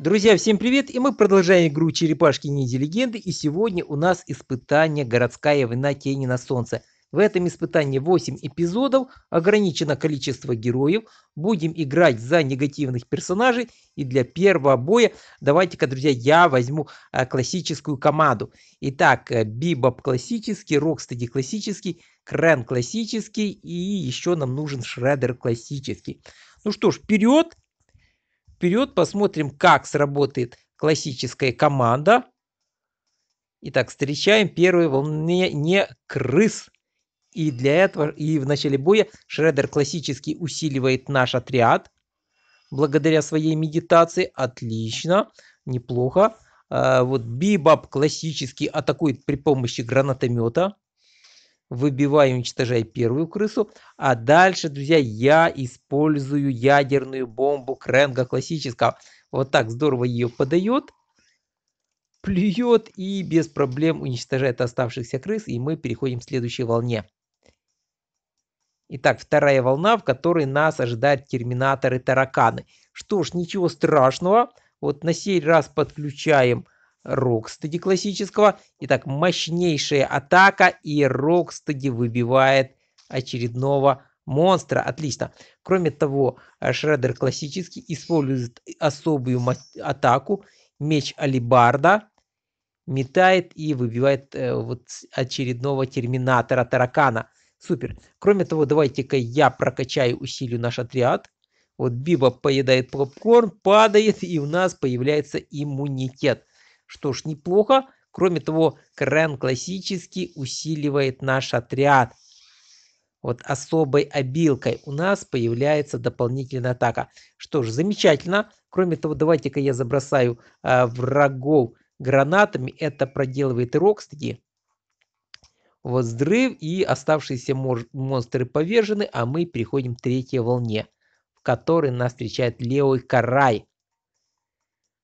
Друзья, всем привет! И мы продолжаем игру Черепашки Ниндзя Легенды. И сегодня у нас испытание «Городская война тени на солнце». В этом испытании 8 эпизодов, ограничено количество героев. Будем играть за негативных персонажей. И для первого боя, давайте-ка, друзья, я возьму а, классическую команду. Итак, э, Бибоп классический, Рокстеди классический, Крен классический и еще нам нужен Шредер классический. Ну что ж, вперед! вперед, посмотрим, как сработает классическая команда. Итак, встречаем первые волны не крыс. И для этого, и в начале боя Шредер классически усиливает наш отряд. Благодаря своей медитации. Отлично. Неплохо. А, вот Бибаб классически атакует при помощи гранатомета выбиваю и уничтожаю первую крысу, а дальше, друзья, я использую ядерную бомбу Кренга классического. Вот так здорово ее подает, плюет и без проблем уничтожает оставшихся крыс, и мы переходим к следующей волне. Итак, вторая волна, в которой нас ожидают терминаторы-тараканы. Что ж, ничего страшного. Вот на сей раз подключаем Рокстеди классического. Итак, мощнейшая атака, и Рокстеди выбивает очередного монстра. Отлично. Кроме того, Шреддер классический использует особую атаку. Меч Алибарда метает и выбивает э, вот очередного терминатора таракана. Супер. Кроме того, давайте-ка я прокачаю, усилию наш отряд. Вот Биба поедает попкорн, падает, и у нас появляется иммунитет. Что ж, неплохо. Кроме того, Крен классически усиливает наш отряд. Вот особой обилкой у нас появляется дополнительная атака. Что ж, замечательно. Кроме того, давайте-ка я забросаю э, врагов гранатами. Это проделывает и Вот взрыв и оставшиеся монстры повержены, а мы переходим к третьей волне, в которой нас встречает левый и Карай.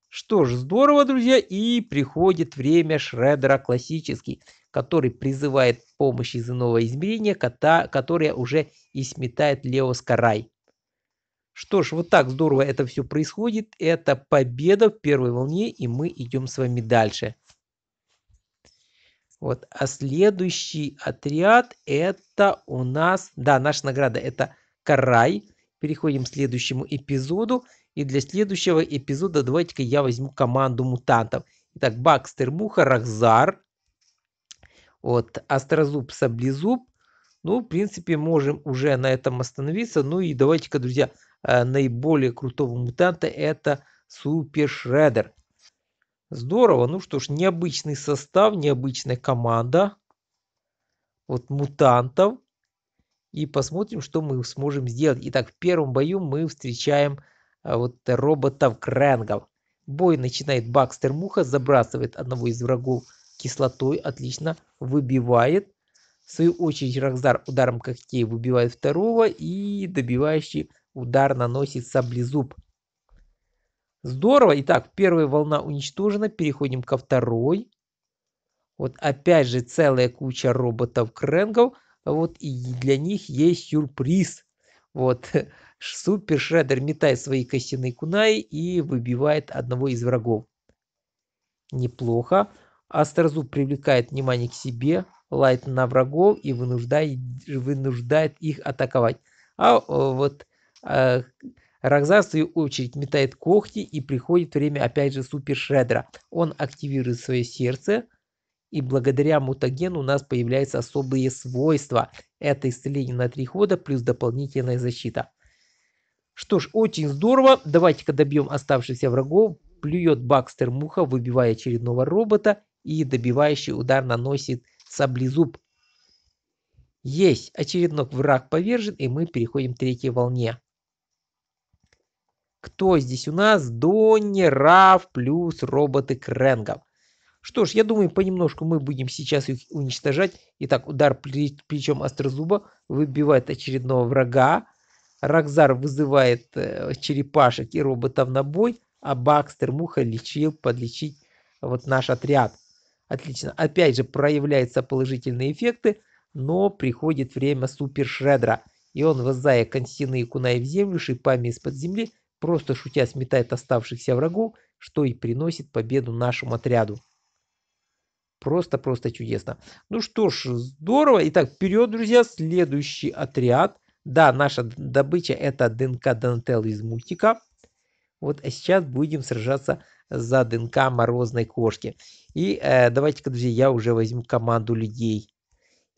Что ж, здорово, друзья, и приходит время Шредера классический, который призывает помощь из иного измерения, кота, которая уже и сметает Лео Скарай. Что ж, вот так здорово это все происходит. Это победа в первой волне, и мы идем с вами дальше. Вот, а следующий отряд это у нас, да, наша награда это Карай. Переходим к следующему эпизоду. И для следующего эпизода давайте-ка я возьму команду мутантов. Итак, Бакстер, Муха, Рахзар. Вот, Острозуб, Саблезуб. Ну, в принципе, можем уже на этом остановиться. Ну и давайте-ка, друзья, э, наиболее крутого мутанта это Супер Шредер. Здорово. Ну что ж, необычный состав, необычная команда. Вот мутантов. И посмотрим, что мы сможем сделать. Итак, в первом бою мы встречаем а вот роботов Крэнгов. Бой начинает Бакстер Муха, забрасывает одного из врагов кислотой, отлично выбивает. В свою очередь Рокзар ударом когтей выбивает второго и добивающий удар наносит саблезуб. Здорово. Итак, первая волна уничтожена. Переходим ко второй. Вот опять же целая куча роботов Крэнгов. Вот и для них есть сюрприз. Вот Супер Шреддер метает свои костяные кунаи и выбивает одного из врагов. Неплохо. Астерзу привлекает внимание к себе, Лайт на врагов и вынуждает, вынуждает их атаковать. А э, вот э, Рокзар, в свою очередь, метает когти и приходит время опять же Супер Шреддера. Он активирует свое сердце, и благодаря мутагену у нас появляются особые свойства. Это исцеление на три хода плюс дополнительная защита. Что ж, очень здорово. Давайте-ка добьем оставшихся врагов. Плюет Бакстер Муха, выбивая очередного робота. И добивающий удар наносит Саблезуб. Есть! Очередной враг повержен, и мы переходим к третьей волне. Кто здесь у нас? Донни, Раф плюс роботы Кренгов. Что ж, я думаю, понемножку мы будем сейчас их уничтожать. Итак, удар плечом Острозуба выбивает очередного врага. Рокзар вызывает э, черепашек и роботов на бой, а Бакстер Муха лечил подлечить вот наш отряд. Отлично. Опять же проявляются положительные эффекты, но приходит время Супер Шредра, и он, воззая консины и Куная в землю, шипами из-под земли, просто шутя сметает оставшихся врагов, что и приносит победу нашему отряду. Просто-просто чудесно. Ну что ж, здорово. Итак, вперед, друзья, следующий отряд – да, наша добыча это ДНК Дантел из мультика. Вот а сейчас будем сражаться за ДНК морозной кошки. И э, давайте-ка, друзья, я уже возьму команду людей.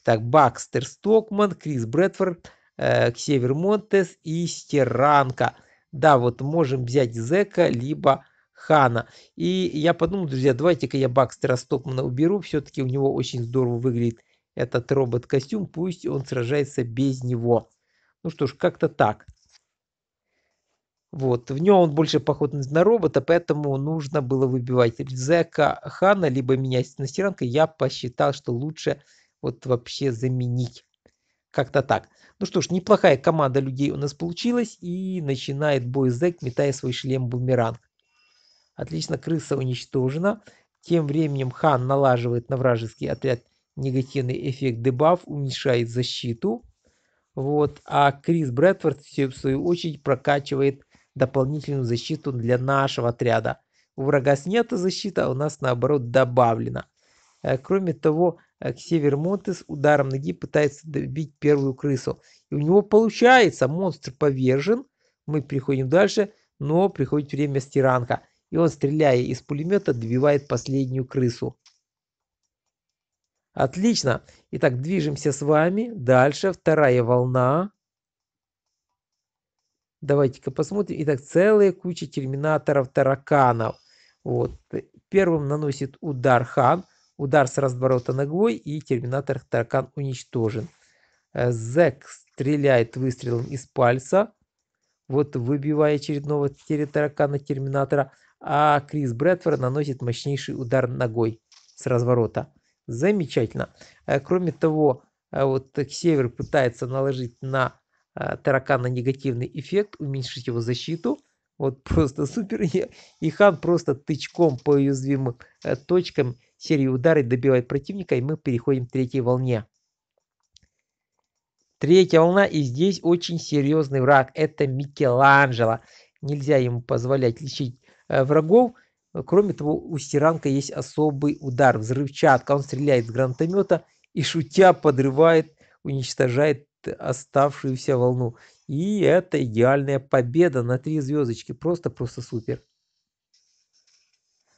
Так, Бакстер Стокман, Крис Брэдфорд, э, Ксевер Монтес и Стеранка. Да, вот можем взять Зека, либо Хана. И я подумал, друзья, давайте-ка я Бакстера Стокмана уберу. Все-таки у него очень здорово выглядит этот робот-костюм. Пусть он сражается без него. Ну что ж, как-то так. Вот. В нем он больше похож на робота, поэтому нужно было выбивать Зека Хана, либо менять на Стеранка. Я посчитал, что лучше вот вообще заменить. Как-то так. Ну что ж, неплохая команда людей у нас получилась. И начинает бой Зек, метая свой шлем-бумеранг. Отлично, крыса уничтожена. Тем временем Хан налаживает на вражеский отряд негативный эффект дебаф, уменьшает защиту. Вот. А Крис Брэдфорд, в свою очередь, прокачивает дополнительную защиту для нашего отряда. У врага снята защита, а у нас наоборот добавлена. Э, кроме того, э, Ксевер Монтес ударом ноги пытается добить первую крысу. И у него получается, монстр повержен. Мы приходим дальше, но приходит время стиранка. И он, стреляя из пулемета, добивает последнюю крысу. Отлично. Итак, движемся с вами дальше. Вторая волна. Давайте-ка посмотрим. Итак, целая куча терминаторов тараканов. Вот. Первым наносит удар хан. Удар с разворота ногой и терминатор таракан уничтожен. Э, Зек стреляет выстрелом из пальца. Вот выбивая очередного таракана терминатора. А Крис Брэдфорд наносит мощнейший удар ногой с разворота. Замечательно. Э, кроме того, э, вот Ксевер пытается наложить на э, таракана негативный эффект, уменьшить его защиту. Вот просто супер. И Хан просто тычком по уязвимым точкам серии ударов добивает противника, и мы переходим к третьей волне. Третья волна, и здесь очень серьезный враг. Это Микеланджело. Нельзя ему позволять лечить врагов. Кроме того, у Стиранка есть особый удар, взрывчатка. Он стреляет с гранатомета и, шутя, подрывает, уничтожает оставшуюся волну. И это идеальная победа на три звездочки. Просто-просто супер.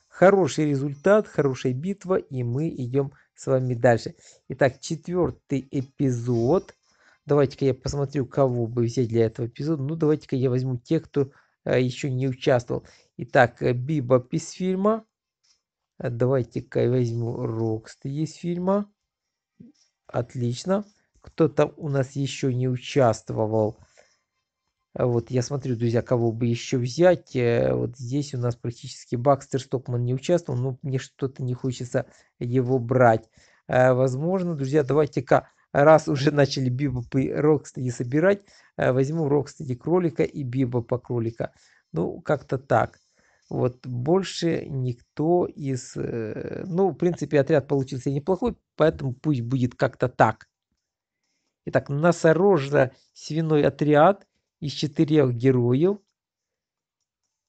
Хороший результат, хорошая битва, и мы идем с вами дальше. Итак, четвертый эпизод. Давайте-ка я посмотрю, кого бы взять для этого эпизода. Ну, давайте-ка я возьму тех, кто а, э, еще не участвовал. Итак, э, Бибоп из фильма. Э, давайте-ка возьму Рокст из фильма. Отлично. Кто то у нас еще не участвовал? Э, вот я смотрю, друзья, кого бы еще взять. Вот здесь у нас практически Бакстер Стокман не участвовал, но мне что-то не хочется его брать. Возможно, друзья, давайте-ка, раз уже начали Бибоп и Рокстеди собирать, возьму Рокстеди кролика и Бибопа кролика. Ну, как-то так. Вот больше никто из... Э, ну, в принципе, отряд получился неплохой, поэтому пусть будет как-то так. Итак, насорожно свиной отряд из четырех героев.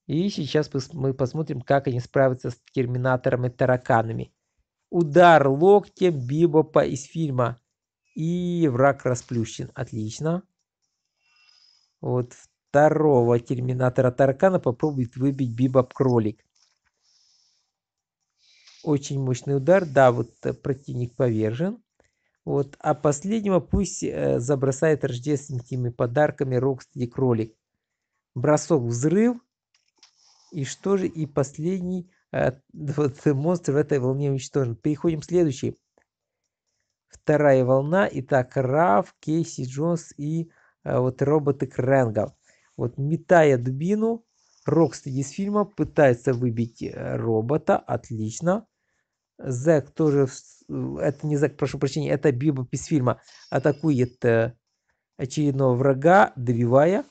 И сейчас мы посмотрим, как они справятся с терминаторами тараканами. Удар локтем Бибопа из фильма. И враг расплющен. Отлично. Вот в второго терминатора таракана попробует выбить бибоп кролик. Очень мощный удар. Да, вот э, противник повержен. Вот. А последнего пусть э, забросает рождественскими подарками Рокстеди кролик. Бросок взрыв. И что же? И последний э, вот, монстр в этой волне уничтожен. Переходим к следующей. Вторая волна. Итак, Раф, Кейси Джонс и э, вот роботы Крэнгов. Вот метая дубину, Рокстед из фильма пытается выбить э, робота. Отлично. Зек тоже... Э, это не Зек, прошу прощения, это Бибоп из фильма. Атакует э, очередного врага, добивая.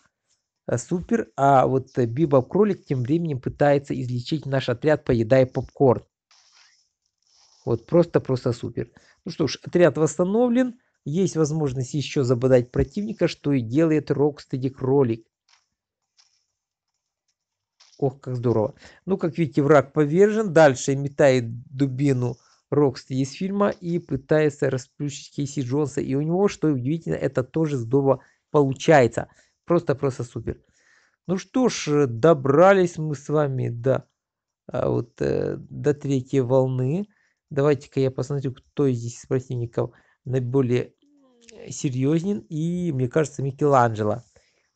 Супер. А вот Бибоп Кролик тем временем пытается излечить наш отряд, поедая попкорн. Вот просто-просто супер. Ну что ж, отряд восстановлен. Есть возможность еще забодать противника, что и делает Рокстеди Кролик. Ох, как здорово. Ну, как видите, враг повержен. Дальше метает дубину Роксти из фильма и пытается расплющить Кейси Джонса. И у него, что удивительно, это тоже здорово получается. Просто-просто супер. Ну что ж, добрались мы с вами до, а, вот, э, до третьей волны. Давайте-ка я посмотрю, кто здесь из противников наиболее э, серьезен. И, мне кажется, Микеланджело.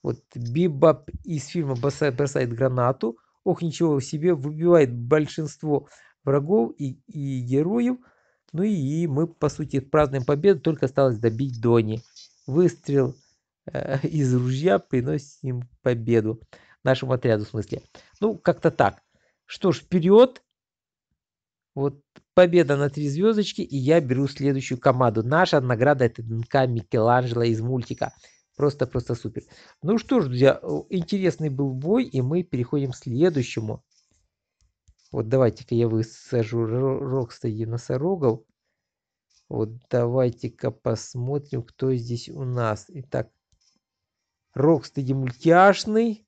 Вот Бибап из фильма бросает, бросает гранату, ох, ничего себе, выбивает большинство врагов и, и героев. Ну и мы, по сути, празднуем победу, только осталось добить Дони. Выстрел э, из ружья приносит им победу. Нашему отряду, в смысле. Ну, как-то так. Что ж, вперед. Вот победа на три звездочки, и я беру следующую команду. Наша награда это ДНК Микеланджело из мультика. Просто-просто супер. Ну что ж, друзья, интересный был бой, и мы переходим к следующему. Вот давайте-ка я высажу Рокста и носорогов. Вот давайте-ка посмотрим, кто здесь у нас. Итак, Рокстеди мультяшный,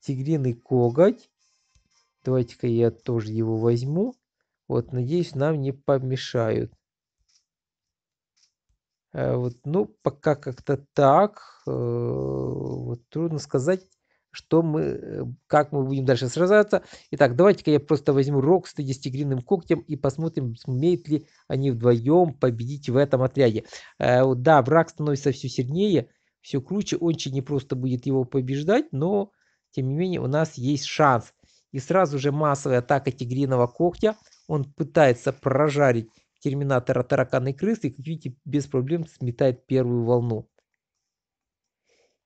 тигриный коготь. Давайте-ка я тоже его возьму. Вот, надеюсь, нам не помешают. Э, вот, ну, пока как-то так. Э, вот, трудно сказать, что мы, э, как мы будем дальше сражаться. Итак, давайте-ка я просто возьму Рок с 10-гринным когтем и посмотрим, сумеют ли они вдвоем победить в этом отряде. Вот, да, враг становится все сильнее, все круче. Он Очень непросто будет его побеждать, но, тем не менее, у нас есть шанс. И сразу же массовая атака тигриного когтя. Он пытается прожарить терминатора тараканы и крысы, как видите, без проблем сметает первую волну.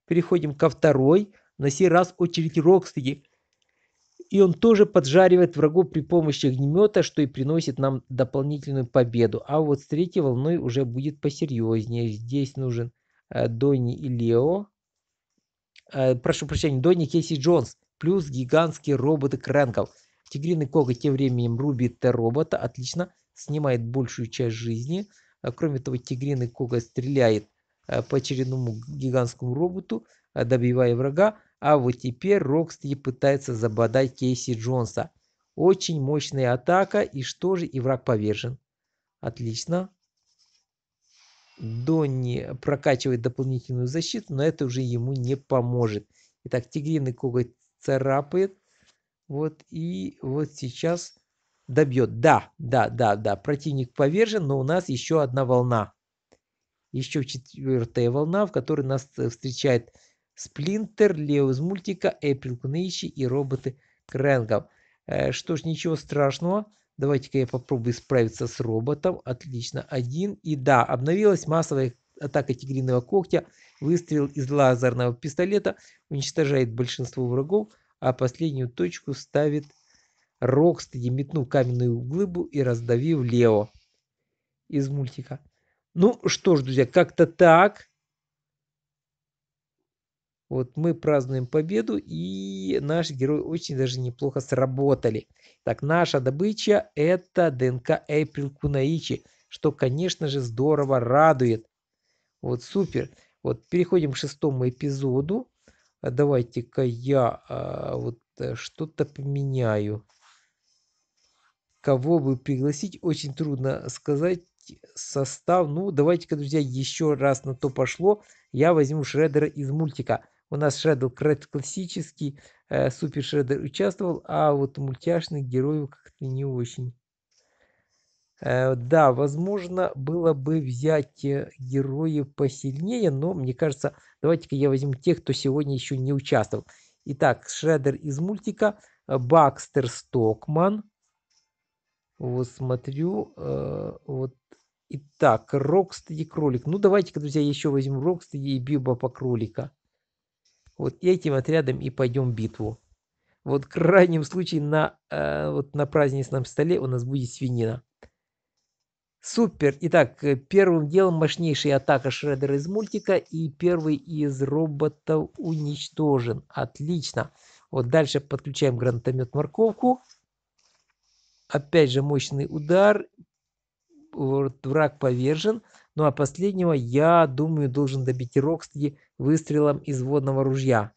Переходим ко второй. На сей раз очередь Рокстеди. И он тоже поджаривает врагов при помощи огнемета, что и приносит нам дополнительную победу. А вот с третьей волной уже будет посерьезнее. Здесь нужен э, Донни и Лео. Э, прошу прощения, Донни Кейси Джонс. Плюс гигантские роботы Крэнкл. Тигриный коготь тем временем рубит робота, отлично, снимает большую часть жизни. Э, кроме того, тигриный коготь стреляет э, по очередному гигантскому роботу, э, добивая врага. А вот теперь Рокстри пытается забодать Кейси Джонса. Очень мощная атака, и что же, и враг повержен. Отлично. Донни прокачивает дополнительную защиту, но это уже ему не поможет. Итак, тигриный коготь царапает, вот и вот сейчас добьет. Да, да, да, да. Противник повержен, но у нас еще одна волна. Еще четвертая волна, в которой нас э, встречает Сплинтер, Лео из мультика, Эприл Куничи и роботы Крэнгов. Э, что ж, ничего страшного. Давайте-ка я попробую справиться с роботом. Отлично, один. И да, обновилась массовая атака тигриного когтя. Выстрел из лазерного пистолета уничтожает большинство врагов а последнюю точку ставит Рокстеди, метнув каменную глыбу и раздавив Лео из мультика. Ну что ж, друзья, как-то так. Вот мы празднуем победу, и наши герои очень даже неплохо сработали. Так, наша добыча это ДНК Эйприл Кунаичи, что, конечно же, здорово радует. Вот супер. Вот переходим к шестому эпизоду. А давайте-ка я а, вот э, что-то поменяю. Кого бы пригласить, очень трудно сказать состав. Ну, давайте-ка, друзья, еще раз на то пошло. Я возьму шредера из мультика. У нас шредер классический, э, супер шредер участвовал, а вот мультяшных героев как-то не очень. Э, да, возможно, было бы взять э, героев посильнее, но мне кажется, давайте-ка я возьму тех, кто сегодня еще не участвовал. Итак, Шредер из мультика, э, Бакстер Стокман. Вот смотрю, вот Итак, Рокстеди кролик. Ну, давайте-ка, друзья, еще возьмем Рокстеди и Биба по кролика. Вот этим отрядом и пойдем в битву. Вот в крайнем случае на, э, вот на праздничном столе у нас будет свинина. Супер! Итак, э, первым делом мощнейшая атака Шреддера из мультика и первый из роботов уничтожен. Отлично! Вот дальше подключаем гранатомет морковку. Опять же мощный удар. Вот, враг повержен. Ну а последнего, я думаю, должен добить Рокстеди выстрелом из водного ружья.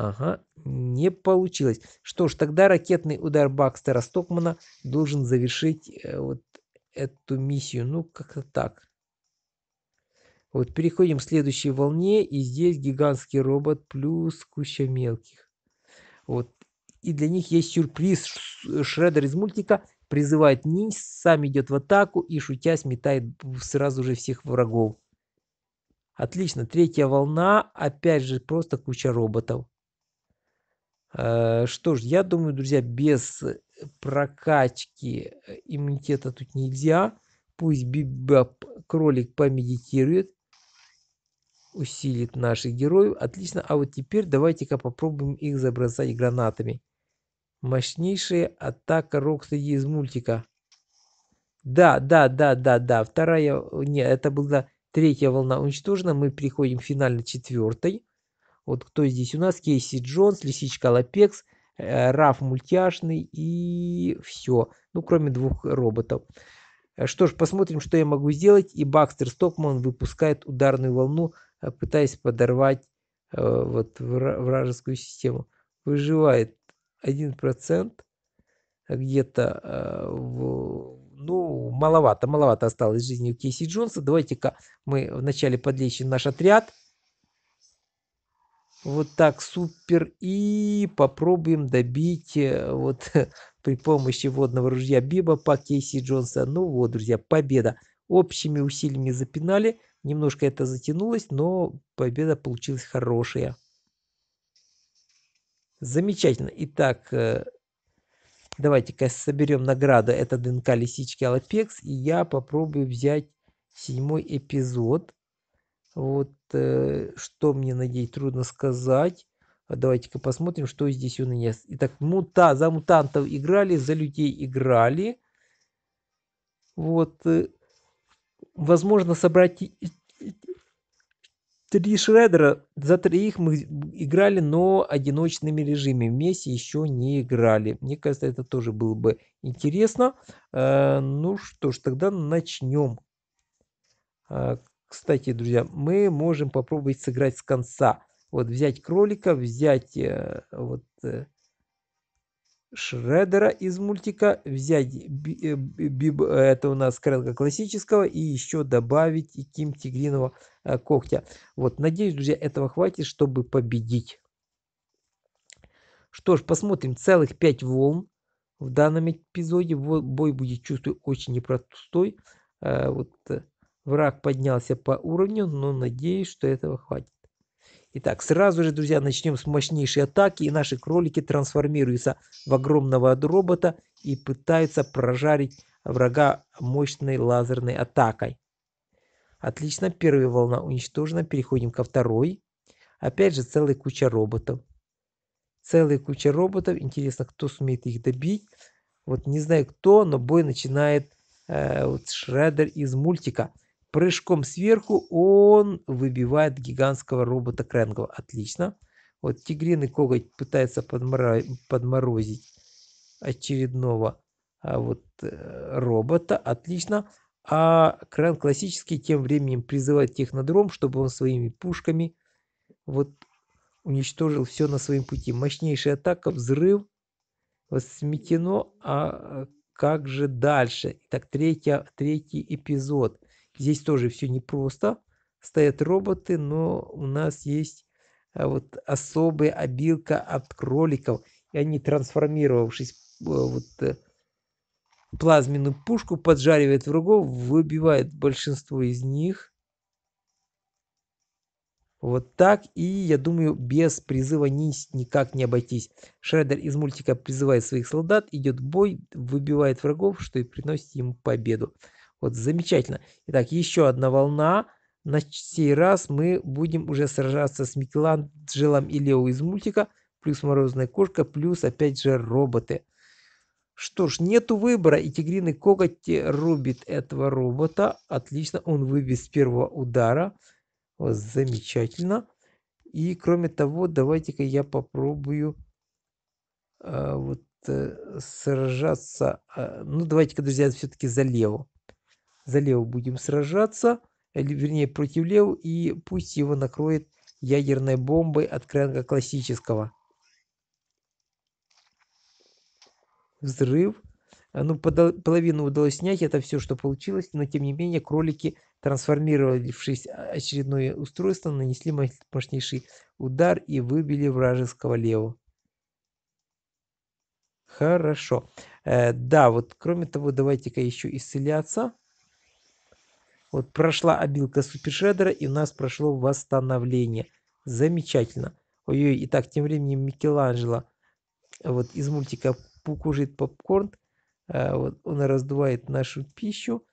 Ага, не получилось. Что ж, тогда ракетный удар Бакстера Стокмана должен завершить э, вот эту миссию. Ну, как-то так. Вот переходим к следующей волне. И здесь гигантский робот плюс куча мелких. Вот. И для них есть сюрприз. Шредер из мультика призывает ниндзь, сам идет в атаку и шутя сметает сразу же всех врагов. Отлично. Третья волна. Опять же просто куча роботов. Э, что ж, я думаю, друзья, без э, прокачки э, иммунитета тут нельзя. Пусть бибап кролик помедитирует, усилит наших героев. Отлично. А вот теперь давайте-ка попробуем их забросать гранатами. Мощнейшая атака Рокстеди из мультика. Да, да, да, да, да. Вторая, нет, это была третья волна уничтожена. Мы приходим финально четвертой. Вот кто здесь у нас? Кейси Джонс, Лисичка Лапекс, э, Раф мультяшный и все. Ну, кроме двух роботов. Э, что ж, посмотрим, что я могу сделать. И Бакстер Стокман выпускает ударную волну, э, пытаясь подорвать э, вот вражескую систему. Выживает 1%. Где-то, э, в, ну, маловато, маловато осталось жизни у Кейси Джонса. Давайте-ка мы вначале подлечим наш отряд вот так супер и попробуем добить э, вот при помощи водного ружья биба по кейси джонса ну вот друзья победа общими усилиями запинали немножко это затянулось но победа получилась хорошая замечательно итак э, давайте-ка соберем награду это днк лисички алапекс и я попробую взять седьмой эпизод вот э, что мне надеть, трудно сказать. А давайте-ка посмотрим, что здесь у меня. Итак, мута, за мутантов играли, за людей играли. Вот. Э, возможно, собрать три шредера. За троих мы играли, но одиночными режимами. Вместе еще не играли. Мне кажется, это тоже было бы интересно. Э, ну что ж, тогда начнем. А, кстати, друзья, мы можем попробовать сыграть с конца. Вот взять кролика, взять э, вот э, Шредера из мультика, взять би, э, би, это у нас Крэнка классического и еще добавить и Ким Тигриного э, когтя. Вот, надеюсь, друзья, этого хватит, чтобы победить. Что ж, посмотрим целых 5 волн. В данном эпизоде бой будет, чувствую, очень непростой. Э, вот э, Враг поднялся по уровню, но надеюсь, что этого хватит. Итак, сразу же, друзья, начнем с мощнейшей атаки, и наши кролики трансформируются в огромного робота и пытаются прожарить врага мощной лазерной атакой. Отлично, первая волна уничтожена, переходим ко второй. Опять же, целая куча роботов. Целая куча роботов, интересно, кто сумеет их добить. Вот не знаю кто, но бой начинает э, вот Шреддер из мультика – Прыжком сверху он выбивает гигантского робота Крэнгла. Отлично. Вот тигриный коготь пытается подморозить очередного а вот э, робота. Отлично. А Кран классический тем временем призывает технодром, чтобы он своими пушками вот уничтожил все на своем пути. Мощнейшая атака, взрыв, вот сметено. А, а как же дальше? Итак, третья, третий эпизод. Здесь тоже все непросто. Стоят роботы, но у нас есть а, вот особая обилка от кроликов. И они, трансформировавшись а, вот э, плазменную пушку, поджаривает врагов, выбивает большинство из них. Вот так. И, я думаю, без призыва низ никак не обойтись. Шредер из мультика призывает своих солдат, идет бой, выбивает врагов, что и приносит ему победу. Вот замечательно. Итак, еще одна волна. На сей раз мы будем уже сражаться с Микеланджелом и Лео из мультика, плюс Морозная кошка, плюс опять же роботы. Что ж, нету выбора, и тигриный коготь рубит этого робота. Отлично, он выбит с первого удара. Вот, замечательно. И кроме того, давайте-ка я попробую э, вот э, сражаться. Э, ну, давайте-ка, друзья, все-таки за Лео за лево будем сражаться, э, вернее против лео, и пусть его накроет ядерной бомбой от Крэнга классического. Взрыв. А, ну, половину удалось снять, это все, что получилось, но тем не менее кролики, трансформировавшись а, очередное устройство, нанесли мощнейший удар и выбили вражеского лево. Хорошо. Э, да, вот кроме того, давайте-ка еще исцеляться. Вот прошла обилка супершедера и у нас прошло восстановление. Замечательно. Ой-ой, итак, тем временем Микеланджело вот из мультика «Пукужит попкорн». Э, вот он раздувает нашу пищу.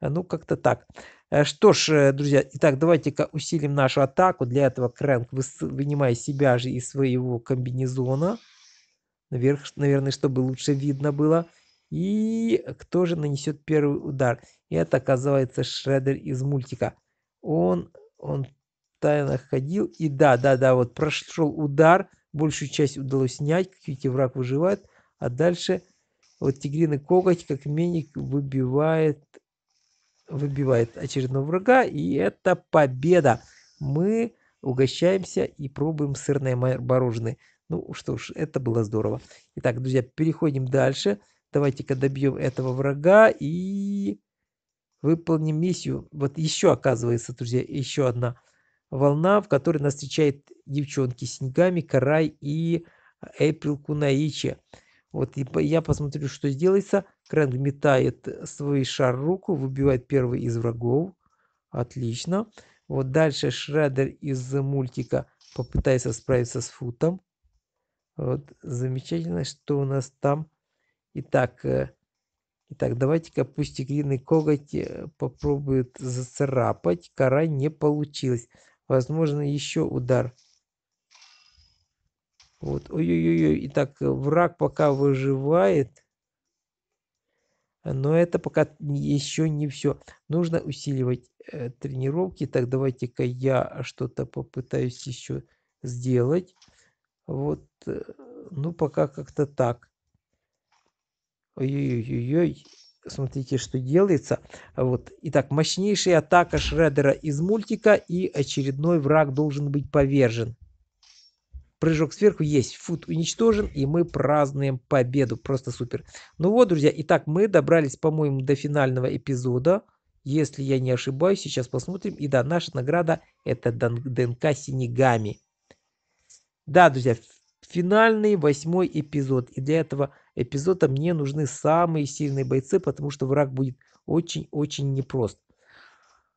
Э, ну, как-то так. Э, что ж, друзья, итак, давайте-ка усилим нашу атаку. Для этого Крэнк, вынимая себя же из своего комбинезона. Наверх, наверное, чтобы лучше видно было. И кто же нанесет первый удар? это, оказывается, Шредер из мультика. Он, он тайно ходил. И да, да, да, вот прошел удар. Большую часть удалось снять. Кьюти враг выживает. А дальше вот тигриный коготь, как миник, выбивает, выбивает очередного врага. И это победа. Мы угощаемся и пробуем сырное мороженое. Ну что ж, это было здорово. Итак, друзья, переходим дальше. Давайте-ка добьем этого врага и выполним миссию. Вот еще, оказывается, друзья, еще одна волна, в которой нас встречает девчонки с снегами, Карай и эйприл Кунаичи. Вот, и я посмотрю, что сделается. Крэнг метает свой шар руку, выбивает первый из врагов. Отлично. Вот дальше Шредер из мультика попытается справиться с Футом. Вот, замечательно, что у нас там. Итак, э, Итак, давайте-ка пусть тигриный коготь э, попробует зацарапать. Кора не получилось. Возможно, еще удар. Вот, ой-ой-ой. Итак, враг пока выживает. Но это пока еще не все. Нужно усиливать э, тренировки. Так, давайте-ка я что-то попытаюсь еще сделать. Вот, э, ну, пока как-то так. Ой-ой-ой-ой. Смотрите, что делается. Вот. Итак, мощнейшая атака Шредера из мультика, и очередной враг должен быть повержен. Прыжок сверху есть. Фут уничтожен, и мы празднуем победу. Просто супер. Ну вот, друзья, итак, мы добрались, по-моему, до финального эпизода. Если я не ошибаюсь, сейчас посмотрим. И да, наша награда это ДНК Синегами. Да, друзья, финальный восьмой эпизод. И для этого эпизода мне нужны самые сильные бойцы, потому что враг будет очень-очень непрост.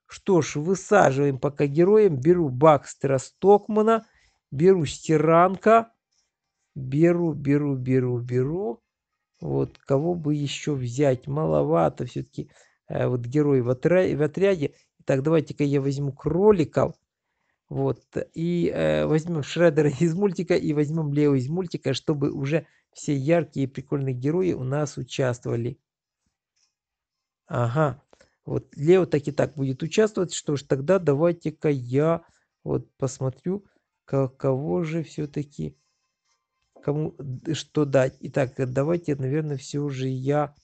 Что ж, высаживаем пока героем. Беру Бакстера Стокмана, беру Стиранка, беру, беру, беру, беру. Вот, кого бы еще взять? Маловато все-таки э, вот герой в, отря в отряде. Так, давайте-ка я возьму кроликов. Вот, и э, возьмем Шредера из мультика и возьмем Лео из мультика, чтобы уже все яркие и прикольные герои у нас участвовали. Ага, вот Лео так и так будет участвовать. Что ж, тогда давайте-ка я вот посмотрю, кого же все-таки, кому что дать. Итак, давайте, наверное, все же я...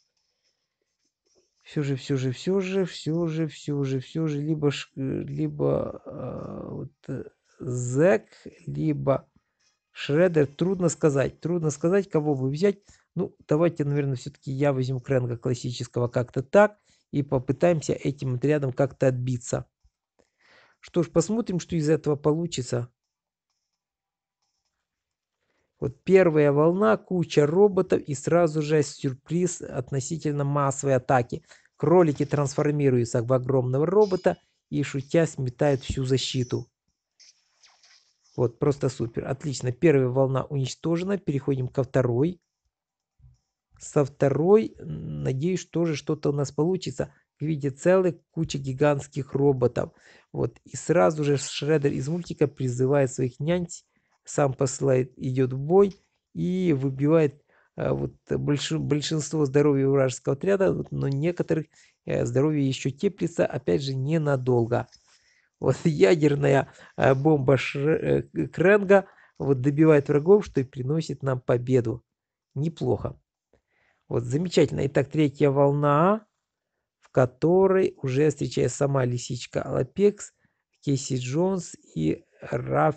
Все же, все же, все же, все же, все же, все же, либо, либо а, э, вот, Зек, либо Шредер, трудно сказать. Трудно сказать, кого бы взять. Ну, давайте, наверное, все-таки я возьму Кренга классического как-то так. И попытаемся этим отрядом как-то отбиться. Что ж, посмотрим, что из этого получится. Вот первая волна, куча роботов и сразу же сюрприз относительно массовой атаки. Кролики трансформируются в огромного робота и шутя сметают всю защиту. Вот, просто супер. Отлично. Первая волна уничтожена. Переходим ко второй. Со второй, надеюсь, тоже что-то у нас получится в виде целой кучи гигантских роботов. Вот. И сразу же Шредер из мультика призывает своих нянь, сам посылает, идет в бой и выбивает а, вот, больш, большинство здоровья вражеского отряда, но некоторых э, здоровье еще теплится, опять же, ненадолго. Вот ядерная э, бомба э, Кренга вот добивает врагов, что и приносит нам победу. Неплохо. Вот замечательно. Итак, третья волна, а, в которой уже встречается сама лисичка Алапекс, Кейси Джонс и Раф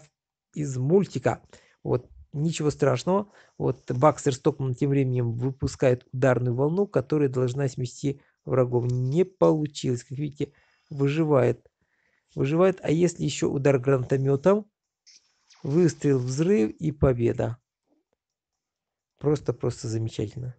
из мультика. Вот ничего страшного. Вот Бакстер Стокман тем временем выпускает ударную волну, которая должна смести врагов. Не получилось. Как видите, выживает выживает. А если еще удар гранатометом, выстрел, взрыв и победа. Просто-просто замечательно.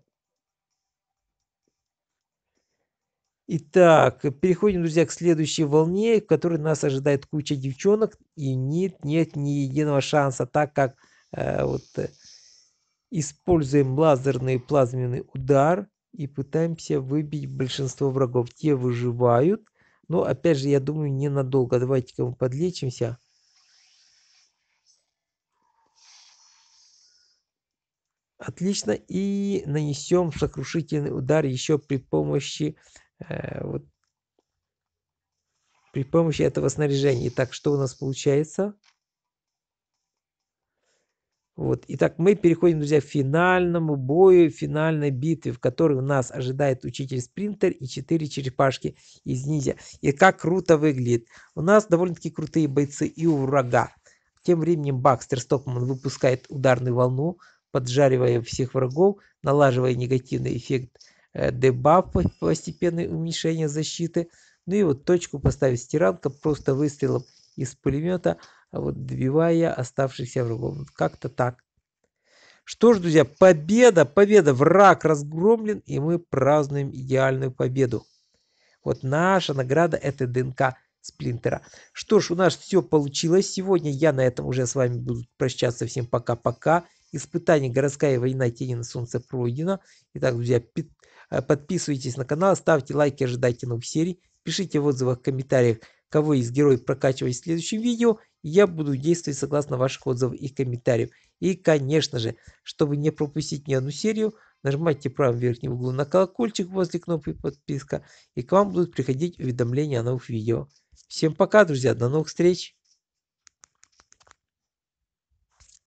Итак, переходим, друзья, к следующей волне, в которой нас ожидает куча девчонок. И нет, нет ни единого шанса, так как э, вот э, используем лазерный плазменный удар и пытаемся выбить большинство врагов. Те выживают, но ну, опять же, я думаю, ненадолго. Давайте-ка мы подлечимся. Отлично. И нанесем сокрушительный удар еще при помощи э, вот, при помощи этого снаряжения. Итак, что у нас получается? Вот. Итак, мы переходим, друзья, к финальному бою, финальной битве, в которой нас ожидает учитель-спринтер и 4 черепашки из ниндзя. И как круто выглядит. У нас довольно-таки крутые бойцы и у врага. Тем временем Бакстер Стокман выпускает ударную волну, поджаривая всех врагов, налаживая негативный эффект э, дебаф, постепенное уменьшение защиты. Ну и вот точку поставить стиранка просто выстрелом из пулемета – а вот добивая оставшихся врагов. Вот как-то так. Что ж, друзья, победа, победа, враг разгромлен, и мы празднуем идеальную победу. Вот наша награда это ДНК Сплинтера. Что ж, у нас все получилось сегодня. Я на этом уже с вами буду прощаться. Всем пока-пока. Испытание «Городская война тени на солнце» пройдено. Итак, друзья, э, подписывайтесь на канал, ставьте лайки, ожидайте новых серий. Пишите в отзывах, в комментариях, кого из героев прокачивать в следующем видео. Я буду действовать согласно ваших отзывов и комментариев. И, конечно же, чтобы не пропустить ни одну серию, нажимайте в правом верхнем углу на колокольчик возле кнопки подписка, и к вам будут приходить уведомления о новых видео. Всем пока, друзья, до новых встреч!